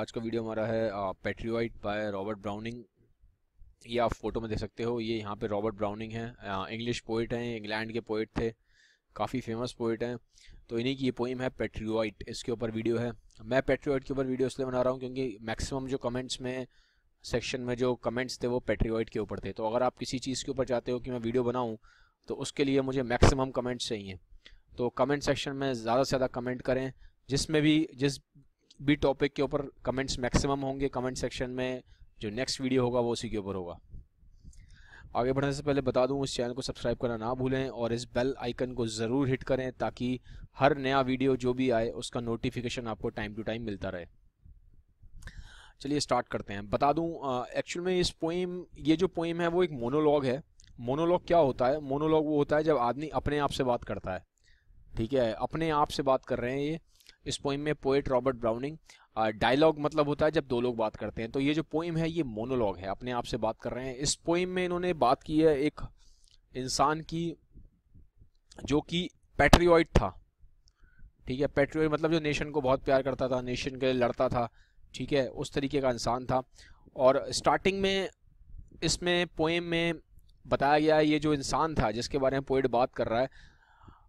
आज का वीडियो हमारा है पेट्रीवाइट बाय रॉबर्ट ब्राउनिंग ये आप फोटो में देख सकते हो ये यहाँ पे रॉबर्ट ब्राउनिंग है इंग्लिश पोइट हैं इंग्लैंड के पोइट थे काफ़ी फेमस पोइट हैं तो इन्हीं की ये पोइम है पेट्रीवाइट इसके ऊपर वीडियो है मैं पेट्रीवाइट के ऊपर वीडियो इसलिए बना रहा हूँ क्योंकि मैक्सिमम जो कमेंट्स में सेक्शन में जो कमेंट्स थे वो पेट्रीवाइट के ऊपर थे तो अगर आप किसी चीज़ के ऊपर चाहते हो कि मैं वीडियो बनाऊँ तो उसके लिए मुझे मैक्सिमम कमेंट्स चाहिए तो कमेंट सेक्शन में ज़्यादा से ज़्यादा कमेंट करें जिसमें भी जिस भी टॉपिक के ऊपर कमेंट्स मैक्सिमम होंगे कमेंट सेक्शन में जो नेक्स्ट वीडियो होगा वो उसी के ऊपर होगा आगे बढ़ने से पहले बता दूं इस चैनल को सब्सक्राइब करना ना भूलें और इस बेल आइकन को ज़रूर हिट करें ताकि हर नया वीडियो जो भी आए उसका नोटिफिकेशन आपको टाइम टू टाइम मिलता रहे चलिए स्टार्ट करते हैं बता दूं एक्चुअल में इस पोइम ये जो पोइम है वो एक मोनोलॉग है मोनोलॉग क्या होता है मोनोलॉग वो होता है जब आदमी अपने आप से बात करता है ठीक है अपने आप से बात कर रहे हैं ये इस पोइम में पोएट रॉबर्ट ब्राउनिंग डायलॉग मतलब होता है जब दो लोग बात करते हैं तो ये जो पोइम है ये मोनोलॉग है अपने आप से बात कर रहे हैं इस पोइम में इन्होंने बात की है एक इंसान की जो कि पेट्रियोइड था ठीक है पेट्रियोइड मतलब जो नेशन को बहुत प्यार करता था नेशन के लिए लड़ता था ठीक है उस तरीके का इंसान था और स्टार्टिंग में इसमें पोएम में बताया गया है ये जो इंसान था जिसके बारे में पोइट बात कर रहा है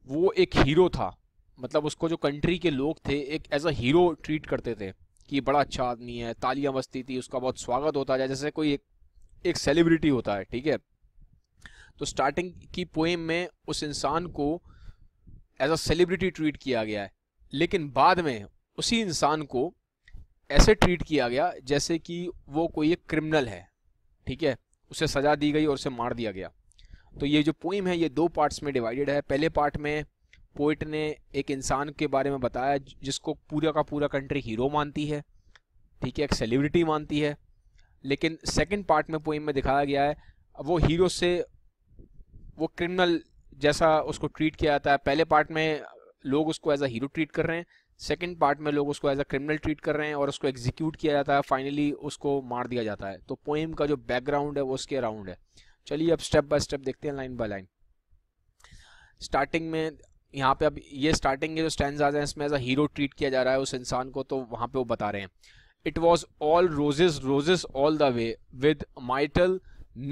वो एक हीरो था मतलब उसको जो कंट्री के लोग थे एक एज अ हीरो ट्रीट करते थे कि बड़ा अच्छा आदमी है तालियां बजती थी उसका बहुत स्वागत होता है जैसे कोई एक एक सेलिब्रिटी होता है ठीक है तो स्टार्टिंग की पोएम में उस इंसान को एज अ सेलिब्रिटी ट्रीट किया गया है लेकिन बाद में उसी इंसान को ऐसे ट्रीट किया गया जैसे कि वो कोई एक क्रिमिनल है ठीक है उसे सज़ा दी गई और उसे मार दिया गया तो ये जो पोइम है ये दो पार्ट्स में डिवाइडेड है पहले पार्ट में पोइट ने एक इंसान के बारे में बताया जिसको पूरा का पूरा कंट्री हीरो मानती है ठीक है एक सेलिब्रिटी मानती है लेकिन सेकंड पार्ट में पोइम में दिखाया गया है वो हीरो से वो क्रिमिनल जैसा उसको ट्रीट किया जाता है पहले पार्ट में लोग उसको एज अ हीरो ट्रीट कर रहे हैं सेकंड पार्ट में लोग उसको एज अ क्रिमिनल ट्रीट कर रहे हैं और उसको एग्जीक्यूट किया जाता है फाइनली उसको मार दिया जाता है तो पोइम का जो बैकग्राउंड है वो उसके अराउंड है चलिए अब स्टेप बाय स्टेप देखते हैं लाइन बाय लाइन स्टार्टिंग में यहाँ पे अब ये स्टार्टिंग के जो स्टैंड हैं इसमें एज अ हीरो ट्रीट किया जा रहा है उस इंसान को तो वहाँ पे वो बता रहे हैं it was all roses roses all the way with myrtle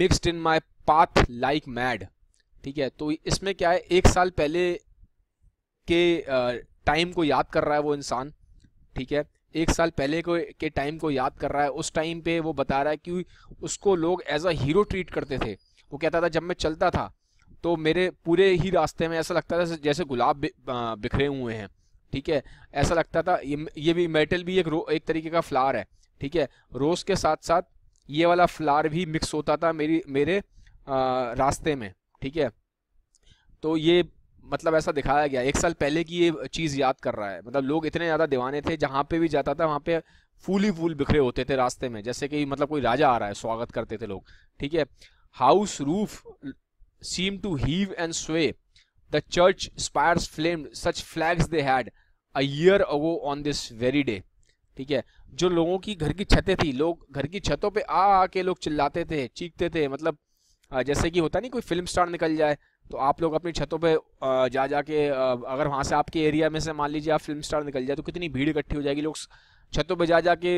mixed in my path like mad ठीक है तो इसमें क्या है एक साल पहले के टाइम को याद कर रहा है वो इंसान ठीक है एक साल पहले को के टाइम को याद कर रहा है उस टाइम पे वो बता रहा है कि उसको लोग एज अ हीरो ट्रीट करते थे वो कहता था जब मैं चलता था तो मेरे पूरे ही रास्ते में ऐसा लगता था जैसे गुलाब बिखरे हुए हैं ठीक है ऐसा लगता था ये, ये भी मेटल भी एक एक तरीके का फ्लावर है ठीक है रोज़ के साथ साथ ये वाला फ्लावर भी मिक्स होता था मेरी मेरे आ, रास्ते में ठीक है तो ये मतलब ऐसा दिखाया गया एक साल पहले की ये चीज़ याद कर रहा है मतलब लोग इतने ज़्यादा दीवाने थे जहाँ पे भी जाता था वहाँ पे फूल ही फूल बिखरे होते थे रास्ते में जैसे कि मतलब कोई राजा आ रहा है स्वागत करते थे लोग ठीक है house roof seemed to heave and sway. The church spires flamed. Such flags they had a year ago on this very day. ठीक है जो लोगों की घर की छतें थी लोग घर की छतों पे आ आके लोग चिल्लाते थे चीखते थे मतलब जैसे कि होता नहीं कोई फिल्म स्टार निकल जाए तो आप लोग अपनी छतों पे जा जा के अगर वहाँ से आपके एरिया में से मान लीजिए आप फिल्म स्टार निकल जाए तो कितनी भीड़ इकट्ठी हो जाएगी लोग छतों पे जा जा के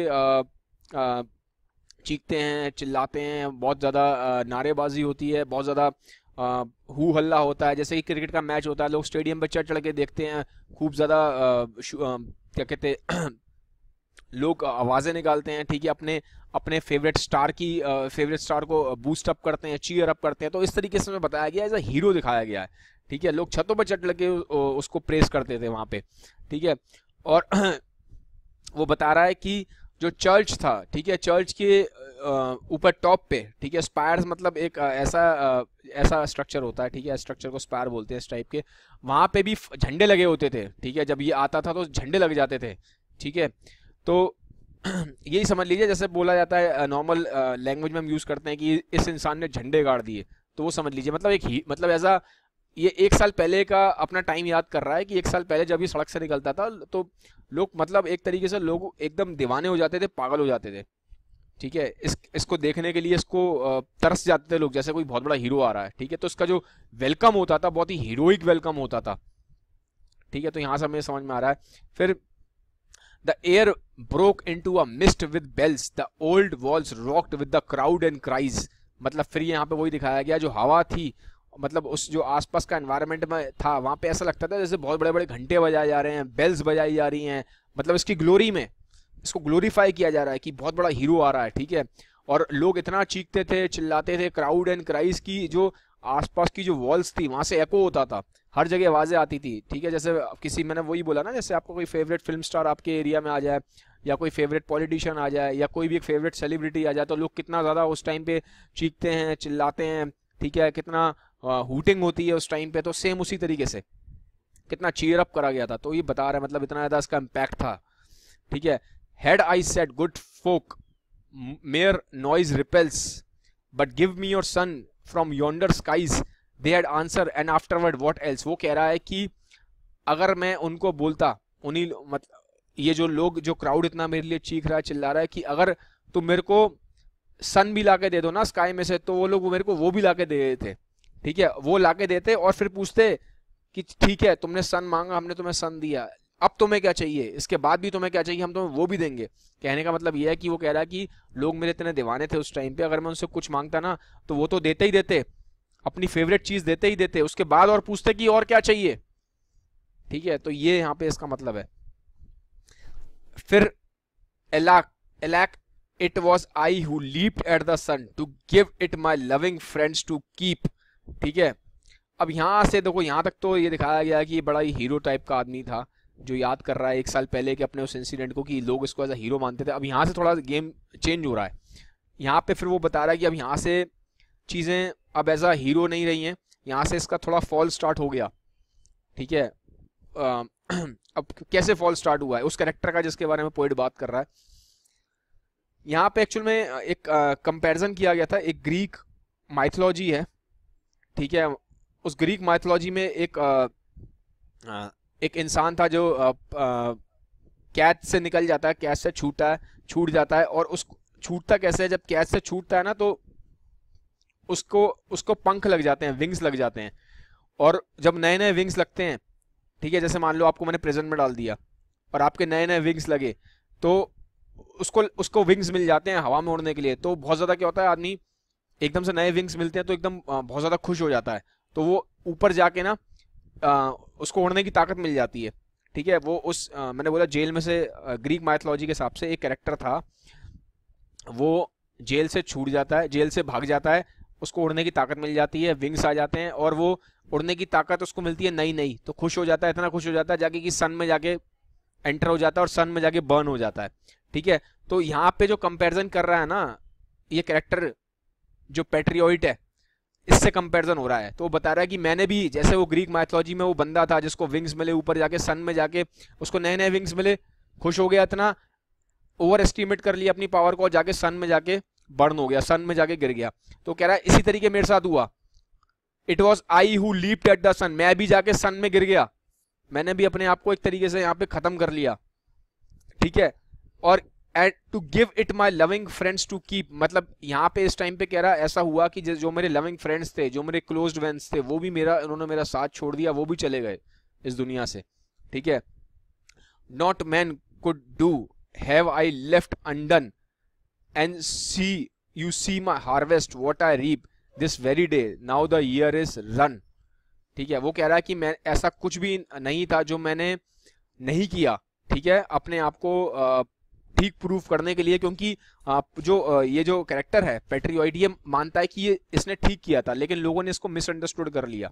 चीखते हैं चिल्लाते हैं बहुत ज़्यादा नारेबाजी होती है बहुत ज़्यादा हु हल्ला होता है जैसे कि क्रिकेट का मैच होता है लोग स्टेडियम पर चढ़ चढ़ के देखते हैं खूब ज़्यादा क्या कहते हैं लोग आवाज़ें निकालते हैं ठीक है अपने अपने फेवरेट स्टार की फेवरेट स्टार को बूस्ट अप करते हैं चीयर अप करते हैं तो इस तरीके से हमें बताया गया है एज अ हीरो दिखाया गया है ठीक है लोग छतों पर चढ़ लगे उसको प्रेस करते थे वहाँ पे ठीक है और वो बता रहा है कि जो चर्च था ठीक है चर्च के ऊपर टॉप पे ठीक है स्पायर मतलब एक ऐसा ऐसा स्ट्रक्चर होता है ठीक है स्ट्रक्चर को स्पायर बोलते हैं इस टाइप के वहाँ पे भी झंडे लगे होते थे ठीक है जब ये आता था तो झंडे लग जाते थे ठीक है तो यही समझ लीजिए जैसे बोला जाता है नॉर्मल लैंग्वेज में हम यूज़ करते हैं कि इस इंसान ने झंडे गाड़ दिए तो वो समझ लीजिए मतलब एक ही मतलब ऐसा ये एक साल पहले का अपना टाइम याद कर रहा है कि एक साल पहले जब ये सड़क से निकलता था तो लोग मतलब एक तरीके से लोग एकदम दीवाने हो जाते थे पागल हो जाते थे ठीक है इस इसको देखने के लिए इसको तरस जाते थे लोग जैसे कोई बहुत बड़ा हीरो आ रहा है ठीक है तो इसका जो वेलकम होता था बहुत ही हीरोइक वेलकम होता था ठीक है तो यहाँ से हमें समझ में आ रहा है फिर the air broke into a mist with bells the old walls rocked with the crowd and cries मतलब फिर यहाँ पे वही दिखाया गया जो हवा थी मतलब उस जो आसपास का एनवायरनमेंट में था वहाँ पे ऐसा लगता था जैसे बहुत बड़े बड़े घंटे बजाए जा रहे हैं बेल्स बजाई जा रही हैं मतलब इसकी ग्लोरी में इसको ग्लोरीफाई किया जा रहा है कि बहुत बड़ा हीरो आ रहा है ठीक है और लोग इतना चीखते थे चिल्लाते थे क्राउड एंड क्राइस की जो आसपास की जो वॉल्स थी वहाँ से एको होता था हर जगह आवाज़ें आती थी ठीक है जैसे किसी मैंने वही बोला ना जैसे आपको कोई फेवरेट फिल्म स्टार आपके एरिया में आ जाए या कोई फेवरेट पॉलिटिशियन आ जाए या कोई भी एक फेवरेट सेलिब्रिटी आ जाए तो लोग कितना ज़्यादा उस टाइम पे चीखते हैं चिल्लाते हैं ठीक है कितना हुटिंग होती है उस टाइम पे तो सेम उसी तरीके से कितना चीयर अप करा गया था तो ये बता रहा है मतलब इतना ज़्यादा इसका इम्पैक्ट था ठीक है had I said good folk mere noise repels but give me your sun from yonder skies they had answer and afterward what else वो कह रहा है कि अगर मैं उनको बोलता उन्हीं मतलब ये जो लोग जो क्राउड इतना मेरे लिए चीख रहा है चिल्ला रहा है कि अगर तुम मेरे को सन भी ला के दे दो ना स्काई में से तो वो लोग मेरे को वो भी ला के दे देते ठीक है वो ला के देते और फिर पूछते कि ठीक है तुमने सन मांगा हमने तुम्हें सन दिया अब तुम्हें क्या चाहिए इसके बाद भी तुम्हें क्या चाहिए हम तुम्हें वो भी देंगे कहने का मतलब यह है कि वो कह रहा है कि लोग मेरे इतने दीवाने थे उस टाइम पे अगर मैं उनसे कुछ मांगता ना तो वो तो देते ही देते अपनी फेवरेट चीज देते ही देते उसके बाद और पूछते कि और क्या चाहिए ठीक है तो ये यहाँ पे इसका मतलब है फिर alack alack it was I who leap at the sun to give it my loving friends to keep ठीक है अब यहाँ से देखो यहाँ तक तो ये दिखाया गया कि ये बड़ा ही हीरो टाइप का आदमी था जो याद कर रहा है एक साल पहले के अपने उस इंसिडेंट को कि लोग इसको एज अ हीरो मानते थे अब यहाँ से थोड़ा गेम चेंज हो रहा है यहाँ पे फिर वो बता रहा है कि अब यहाँ से चीज़ें अब एज अ हीरो नहीं रही हैं यहाँ से इसका थोड़ा फॉल स्टार्ट हो गया ठीक है अब कैसे फॉल स्टार्ट हुआ है उस करेक्टर का जिसके बारे में पोइट बात कर रहा है यहाँ पे एक्चुअल में एक कंपैरिजन किया गया था एक ग्रीक माइथोलॉजी है ठीक है उस ग्रीक माइथोलॉजी में एक आ, एक इंसान था जो कैच से निकल जाता है कैच से छूटता है छूट जाता है और उस छूटता कैसे है जब कैच से छूटता है ना तो उसको उसको पंख लग जाते हैं विंग्स लग जाते हैं और जब नए नए विंग्स लगते हैं ठीक है जैसे मान लो आपको मैंने प्रेजेंट में डाल दिया और आपके नए नए विंग्स लगे तो उसको उसको विंग्स मिल जाते हैं हवा में उड़ने के लिए तो बहुत ज़्यादा क्या होता है आदमी एकदम से नए विंग्स मिलते हैं तो एकदम बहुत ज़्यादा खुश हो जाता है तो वो ऊपर जाके ना उसको उड़ने की ताकत मिल जाती है ठीक है वो उस आ, मैंने बोला जेल में से ग्रीक माइथोलॉजी के हिसाब से एक कैरेक्टर था वो जेल से छूट जाता है जेल से भाग जाता है उसको उड़ने की ताकत मिल जाती है विंग्स आ जाते हैं और वो उड़ने की ताकत उसको मिलती है नई नई तो खुश हो जाता है इतना खुश हो जाता है जाके कि सन में जाके एंटर हो जाता है और सन में जाके बर्न हो जाता है ठीक है तो यहाँ पे जो कंपैरिजन कर रहा है ना ये कैरेक्टर जो पेट्रियोइट है इससे कंपैरिजन हो रहा है तो वो बता रहा है कि मैंने भी जैसे वो ग्रीक माइथोलॉजी में वो बंदा था जिसको विंग्स मिले ऊपर जाके सन में जाके उसको नए नए विंग्स मिले खुश हो गया इतना ओवर एस्टिमेट कर लिया अपनी पावर को और जाके सन में जाके बर्न हो गया सन में जाके गिर गया तो कह रहा है इसी तरीके मेरे साथ हुआ it was I who leapt at the sun मैं भी जाके सन में गिर गया मैंने भी अपने आप को एक तरीके से यहाँ पे खत्म कर लिया ठीक है और at to give it my loving friends to keep मतलब यहाँ पे इस टाइम पे कह रहा ऐसा हुआ कि जो मेरे लविंग फ्रेंड्स थे जो मेरे क्लोज फ्रेंड्स थे वो भी मेरा उन्होंने मेरा साथ छोड़ दिया वो भी चले गए इस दुनिया से ठीक है nought man could do have I left undone and see you see my harvest what I reap this very day now the year is run ठीक है वो कह रहा है कि मैं ऐसा कुछ भी नहीं था जो मैंने नहीं किया ठीक है अपने आप को ठीक प्रूफ करने के लिए क्योंकि जो ये जो करेक्टर है पेट्रियोइड ये मानता है कि ये इसने ठीक किया था लेकिन लोगों ने इसको मिसअंडरस्टूड कर लिया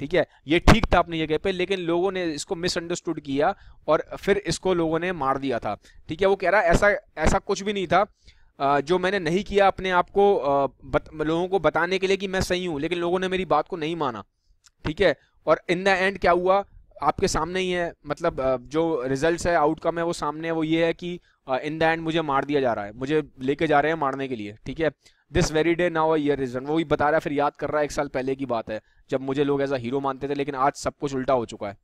ठीक है ये ठीक था अपनी जगह पे लेकिन लोगों ने इसको मिसअंडरस्टूड किया और फिर इसको लोगों ने मार दिया था ठीक है वो कह रहा है ऐसा ऐसा कुछ भी नहीं था जो मैंने नहीं किया अपने आप को बत, लोगों को बताने के लिए कि मैं सही हूँ लेकिन लोगों ने मेरी बात को नहीं माना ठीक है और इन द एंड क्या हुआ आपके सामने ही है मतलब जो रिजल्ट्स है आउटकम है वो सामने है वो ये है कि इन द एंड मुझे मार दिया जा रहा है मुझे लेके जा रहे हैं मारने के लिए ठीक है this very day now a year is वो भी बता रहा है फिर याद कर रहा है एक साल पहले की बात है जब मुझे लोग एज अ हीरो मानते थे लेकिन आज सब कुछ उल्टा हो चुका है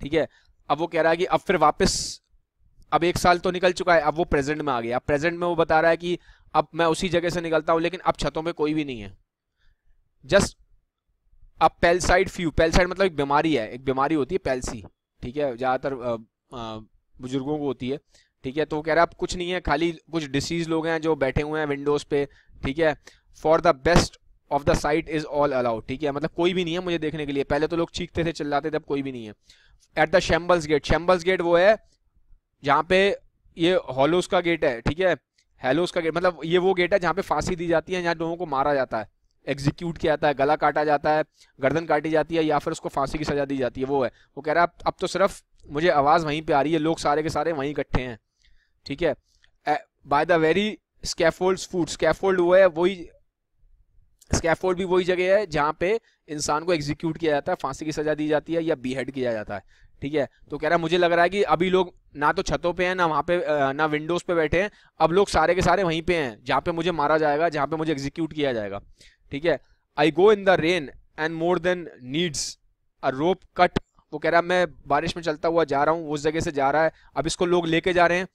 ठीक है अब वो कह रहा है कि अब फिर वापस अब एक साल तो निकल चुका है अब वो प्रेजेंट में आ गया अब प्रेजेंट में वो बता रहा है कि अब मैं उसी जगह से निकलता हूं लेकिन अब छतों में कोई भी नहीं है जस्ट अब पेलसाइड फ्यू पेलसाइड मतलब एक बीमारी है एक बीमारी होती है पेल्सी ठीक है ज़्यादातर बुजुर्गों को होती है ठीक है तो कह रहा है अब कुछ नहीं है खाली कुछ डिसीज लोग हैं जो बैठे हुए हैं विंडोज़ पे ठीक है for the best of the sight is all allowed ठीक है मतलब कोई भी नहीं है मुझे देखने के लिए पहले तो लोग चीखते थे चिल्लाते थे अब कोई भी नहीं है at the shambles gate shambles gate वो है जहाँ पे ये हॉलोस का गेट है ठीक है हेलोस का गेट मतलब ये वो गेट है जहाँ पे फांसी दी जाती है जहाँ लोगों को मारा जाता है एग्जीक्यूट किया जाता है गला काटा जाता है गर्दन काटी जाती है या फिर उसको फांसी की सजा दी जाती है वो है वो कह रहा है अब तो सिर्फ मुझे आवाज़ वहीं पे आ रही है लोग सारे के सारे वहीं इकट्ठे हैं ठीक है by the very scaffold foot scaffold वो है वही स्कैफोल्ड भी वही जगह है जहां पे इंसान को एग्जीक्यूट किया जाता है फांसी की सजा दी जाती है या बीहेड किया जाता है ठीक है तो कह रहा है मुझे लग रहा है कि अभी लोग ना तो छतों पे हैं ना वहां पे ना विंडोज पे बैठे हैं अब लोग सारे के सारे वहीं पे हैं जहां पे मुझे मारा जाएगा जहां पे मुझे एग्जीक्यूट किया जाएगा ठीक है I go in the rain and more than needs a rope cut वो कह रहा है मैं बारिश में चलता हुआ जा रहा हूँ उस जगह से जा रहा है अब इसको लोग लेके जा रहे हैं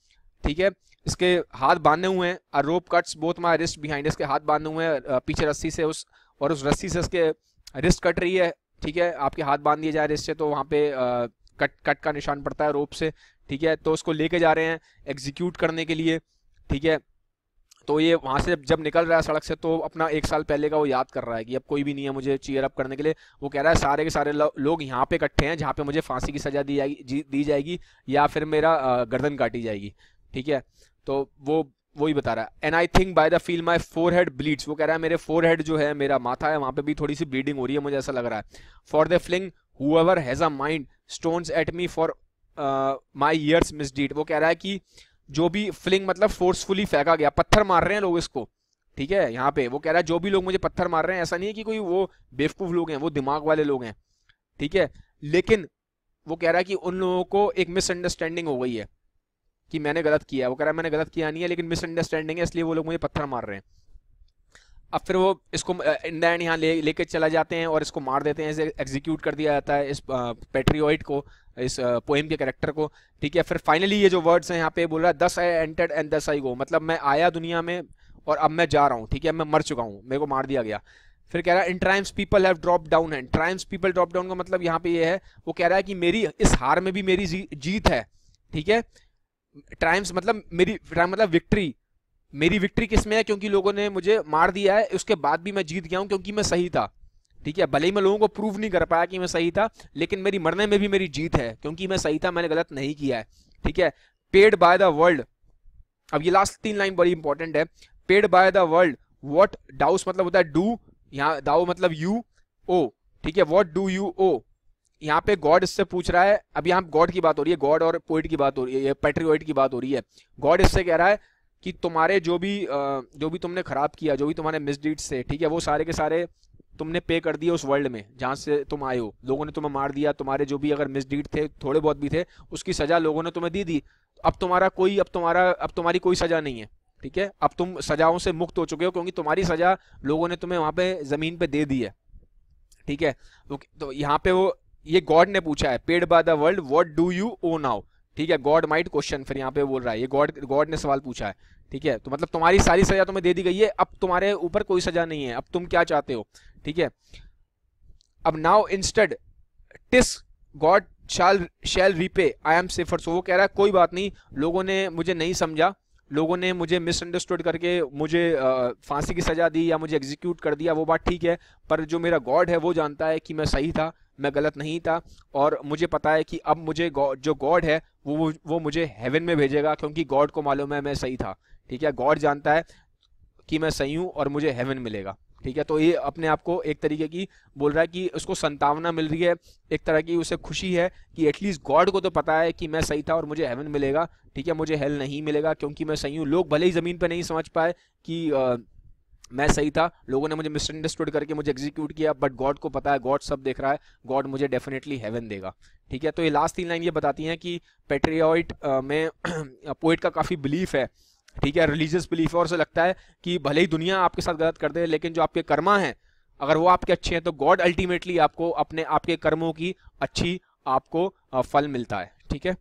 ठीक है इसके हाथ बांधे हुए हैं और rope cuts both my wrist behind इसके हाथ बांधे हुए हैं पीछे रस्सी से उस और उस रस्सी से इसके रिस्ट कट रही है ठीक है आपके हाथ बांध दिए जा रहे इससे तो वहाँ पे आ, कट कट का निशान पड़ता है रोप से ठीक है तो उसको लेके जा रहे हैं एग्जीक्यूट करने के लिए ठीक है तो ये वहाँ से जब निकल रहा है सड़क से तो अपना एक साल पहले का वो याद कर रहा है कि अब कोई भी नहीं है मुझे चीयर अप करने के लिए वो कह रहा है सारे के सारे लोग यहाँ पे इकट्ठे हैं जहाँ पे मुझे फांसी की सज़ा दी जाएगी दी जाएगी या फिर मेरा गर्दन काटी जाएगी ठीक है तो वो वही बता रहा है and I think by the feel my forehead bleeds वो कह रहा है मेरे फोर हेड जो है मेरा माथा है वहाँ पे भी थोड़ी सी ब्लीडिंग हो रही है मुझे ऐसा लग रहा है for the fling whoever has a mind stones at me for my years deed वो कह रहा है कि जो भी फ्लिंग मतलब फोर्सफुली फेंका गया पत्थर मार रहे हैं लोग इसको ठीक है यहाँ पे वो कह रहा है जो भी लोग मुझे पत्थर मार रहे हैं ऐसा नहीं है कि कोई वो बेवकूफ़ लोग हैं वो दिमाग वाले लोग हैं ठीक है लेकिन वो कह रहा है कि उन लोगों को एक मिसअंडरस्टैंडिंग हो गई है कि मैंने गलत किया वो कह रहा है मैंने गलत किया नहीं है लेकिन मिसअंडरस्टैंडिंग है इसलिए वो लोग मुझे पत्थर मार रहे हैं अब फिर वो इसको इन यहाँ ले लेके चला जाते हैं और इसको मार देते हैं इसे एग्जीक्यूट कर दिया जाता है इस पेट्रियोइट को इस पोएम के करेक्टर को ठीक है फिर फाइनली ये जो वर्ड्स हैं यहाँ पे बोल रहा है दस आई एंटर्ड एंड दस आई गो मतलब मैं आया दुनिया में और अब मैं जा रहा हूँ ठीक है मैं मर चुका हूँ मेरे को मार दिया गया फिर कह रहा है in triumphs people have drop down है ट्राइम्स पीपल ड्रॉप डाउन का मतलब यहाँ पे ये यह है वो कह रहा है कि मेरी इस हार में भी मेरी जीत है ठीक है ट्राइम्स मतलब मेरी ट्राइम मतलब विक्ट्री मेरी विक्ट्री किस में है क्योंकि लोगों ने मुझे मार दिया है उसके बाद भी मैं जीत गया हूँ क्योंकि मैं सही था ठीक है भले ही मैं लोगों को प्रूव नहीं कर पाया कि मैं सही था लेकिन मेरी मरने में भी मेरी जीत है क्योंकि मैं सही था मैंने गलत नहीं किया है ठीक है पेड बाय द वर्ल्ड अब ये लास्ट तीन लाइन बड़ी इंपॉर्टेंट है paid by the world what dost मतलब होता है डू यहाँ दाओ मतलब यू ओ oh। ठीक है वॉट डू यू ओ यहाँ पे गॉड इससे पूछ रहा है अब यहाँ गॉड की बात हो रही है गॉड और पोइट की बात हो रही है पेट्रियोइट की बात हो रही है गॉड इससे कह रहा है कि तुम्हारे जो भी जो भी तुमने खराब किया जो भी तुम्हारे मिसडीड्स थे ठीक है वो सारे के सारे तुमने पे कर दिए उस वर्ल्ड में जहाँ से तुम आए हो लोगों ने तुम्हें मार दिया तुम्हारे जो भी अगर मिसडीड थे थोड़े बहुत भी थे उसकी सज़ा लोगों ने तुम्हें दी दी अब तुम्हारा कोई अब तुम्हारा अब तुम्हारी कोई सज़ा नहीं है ठीक है अब तुम सजाओं से मुक्त हो चुके हो क्योंकि तुम्हारी सज़ा लोगों ने तुम्हें वहाँ पे ज़मीन पे दे दी है ठीक है तो, तो यहाँ पे वो ये गॉड ने पूछा है paid by the world what do you owe now ठीक है गॉड माइट क्वेश्चन फिर यहाँ पे बोल रहा है ये गॉड गॉड ने सवाल पूछा है ठीक है तो मतलब तुम्हारी सारी सजा तुम्हें दे दी गई है अब तुम्हारे ऊपर कोई सजा नहीं है अब तुम क्या चाहते हो ठीक है अब now instead TISS God shall shell repay I am safer सो वो कह रहा है कोई बात नहीं लोगों ने मुझे नहीं समझा लोगों ने मुझे मिसअंडरस्टूड करके मुझे फांसी की सज़ा दी या मुझे एग्जीक्यूट कर दिया वो बात ठीक है पर जो मेरा गॉड है वो जानता है कि मैं सही था मैं गलत नहीं था और मुझे पता है कि अब मुझे जो गॉड है वो वो मुझे हेवन में भेजेगा क्योंकि गॉड को मालूम है मैं सही था ठीक है गॉड जानता है कि मैं सही हूँ और मुझे हेवन मिलेगा ठीक है तो ये अपने आप को एक तरीके की बोल रहा है कि उसको संतावना मिल रही है एक तरह की उसे खुशी है कि एटलीस्ट गॉड को तो पता है कि मैं सही था और मुझे हेवन मिलेगा ठीक है मुझे हेल नहीं मिलेगा क्योंकि मैं सही हूँ लोग भले ही ज़मीन पर नहीं समझ पाए कि मैं सही था लोगों ने मुझे मिसअंडरस्टूड करके मुझे एग्जीक्यूट किया बट गॉड को पता है गॉड सब देख रहा है गॉड मुझे डेफिनेटली हेवन देगा ठीक है तो ये लास्ट तीन लाइन ये बताती हैं कि पेट्रियाइट में पोइट का काफ़ी बिलीफ है ठीक है रिलीजियस बिलीफ है और उसे लगता है कि भले ही दुनिया आपके साथ गलत कर दे लेकिन जो आपके कर्मा हैं अगर वो आपके अच्छे हैं तो गॉड अल्टीमेटली आपको अपने आपके कर्मों की अच्छी आपको फल मिलता है ठीक है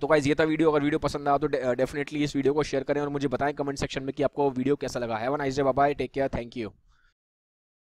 तो गाइज ये था वीडियो अगर वीडियो पसंद आया तो डेफिनेटली इस वीडियो को शेयर करें और मुझे बताएं कमेंट सेक्शन में कि आपको वीडियो कैसा लगा है वन आइज bye take care thank you